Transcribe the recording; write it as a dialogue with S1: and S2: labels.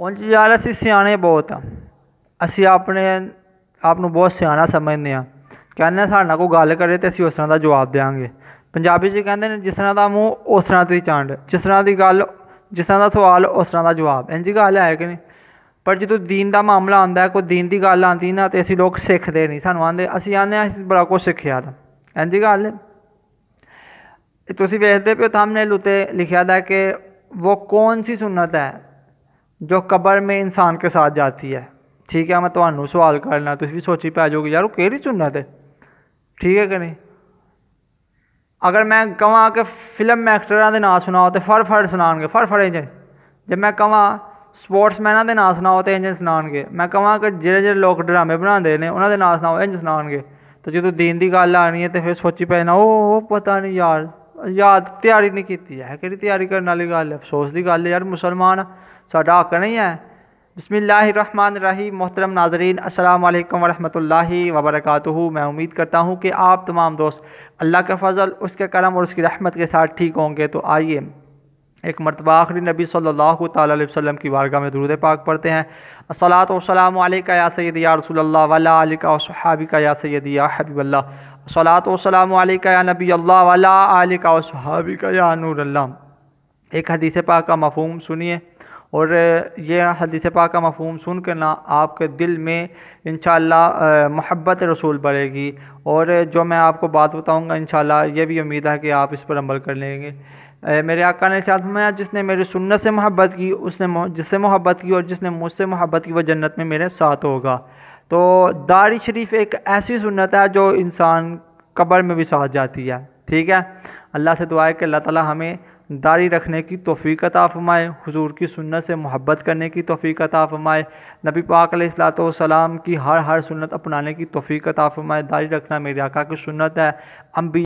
S1: ਉਂਝ ਯਾਰ ਅਸੀਂ ਸਿਆਣੇ ਬਹੁਤ ਆ ਅਸੀਂ ਆਪਣੇ ਆਪ ਨੂੰ ਬਹੁਤ ਸਿਆਣਾ ਸਮਝਦੇ ਆ ਕਹਿੰਦੇ ਸਾਡੇ ਨਾਲ ਕੋਈ ਗੱਲ ਕਰੇ ਤੇ ਅਸੀਂ ਉਸ ਤਰ੍ਹਾਂ ਦਾ ਜਵਾਬ ਦੇਵਾਂਗੇ ਪੰਜਾਬੀ 'ਚ ਕਹਿੰਦੇ ਨੇ ਜਿਸ ਤਰ੍ਹਾਂ ਦਾ ਮੂੰਹ ਉਸ ਤਰ੍ਹਾਂ ਦੀ ਚਾਂਡ ਜਿਸ ਤਰ੍ਹਾਂ ਦੀ ਗੱਲ ਜਿਸ ਤਰ੍ਹਾਂ ਦਾ ਸਵਾਲ ਉਸ ਤਰ੍ਹਾਂ ਦਾ ਜਵਾਬ ਇੰਜ ਗੱਲ ਹੈ ਕਿ ਨਹੀਂ ਪਰ ਜਦੋਂ ਦੀਨ ਦਾ ਮਾਮਲਾ ਆਉਂਦਾ ਕੋਈ ਦੀਨ ਦੀ ਗੱਲ ਆਉਂਦੀ ਨਾ ਤੇ ਅਸੀਂ ਲੋਕ ਸਿੱਖਦੇ ਨਹੀਂ ਸਾਨੂੰ ਆਂਦੇ ਅਸੀਂ ਆਂਦੇ ਅਸੀਂ ਬੜਾ ਕੁਝ ਸਿੱਖਿਆ ਤਾਂ ਇੰਜ ਗੱਲ ਤੁਸੀਂ ਵੇਖਦੇ ਪਿਓ ਸਾਹਮਣੇ ਲੁੱਤੇ ਲਿਖਿਆ ਦਾ ਕਿ ਉਹ ਕੌਣ ਸੀ ਸੁਨਤ ਹੈ जो कबर में इंसान के साथ जाती है ठीक है मैं तुम्हें सवाल करना तुम भी सोची पै जाओगे यार कि सुनना थे ठीक है कि नहीं अगर मैं कह कि फिल्म एक्टर के ना सुनाओ तो फर फर सुना फर फर इंजन जब मैं कह स्पोर्ट्समैन के ना सुनाओ तो इंजन सुना मैं कह जो जो लोग ड्रामे बनाते हैं उन्होंने ना सुनाओ इंज सुना तो जो दिन की गल आनी है तो फिर सोची पै जाना ओ पता नहीं यार याद तैयारी नहीं की है कि तैयारी करने वाली गल अफसोस की गल यार मुसलमान सौ डाक है है बसमीम मोहतरम नाजरीन अल्लाम वरहि वबरक मैं उम्मीद करता हूँ कि आप तमाम दोस्त अल्लाह के फ़ज़ल उसके करम और उसकी रहमत के साथ ठीक होंगे तो आइए एक मरतबा आखिरी नबी सल्लल्लाहु अलैहि वसल्लम की वारगाह में दुरुद पाक पढ़ते हैं असलात वसलाम या सैद या रसूल वाली सहाबी का या सैद या हबीबल्ला सलात वसलाम या नबी अल्लाह वाला आलिका सहाबी का या नूर एक हदीस पाक का मफहम सुनिए और यह हदीस पाक का मफहम सुन कर ना आपके दिल में इन महब्बत रसूल बढ़ेगी और जो मैं आपको बात बताऊँगा इन शह भी उम्मीद है कि आप इस पर अमल कर लेंगे मेरे आका ने साथ में जिसने मेरी सुनत से मोहब्बत की उसने जिससे मोहब्बत की और जिसने मुझसे मोहब्बत की वह जन्नत में मेरे साथ होगा तो दारी शरीफ एक ऐसी सुन्नत है जो इंसान कब्र में भी साथ जाती है ठीक है अल्लाह से दुआ है कि अल्लाह ताला हमें दारी रखने की तोफ़ी अता हजूर की सुनत से मोहब्बत करने की तोफ़ी अता नबी पाक की हर हर सुनत अपनाने की तोफ़ी अता दाढ़ी दारी रखना मेरे आका की सुनत है अम्बी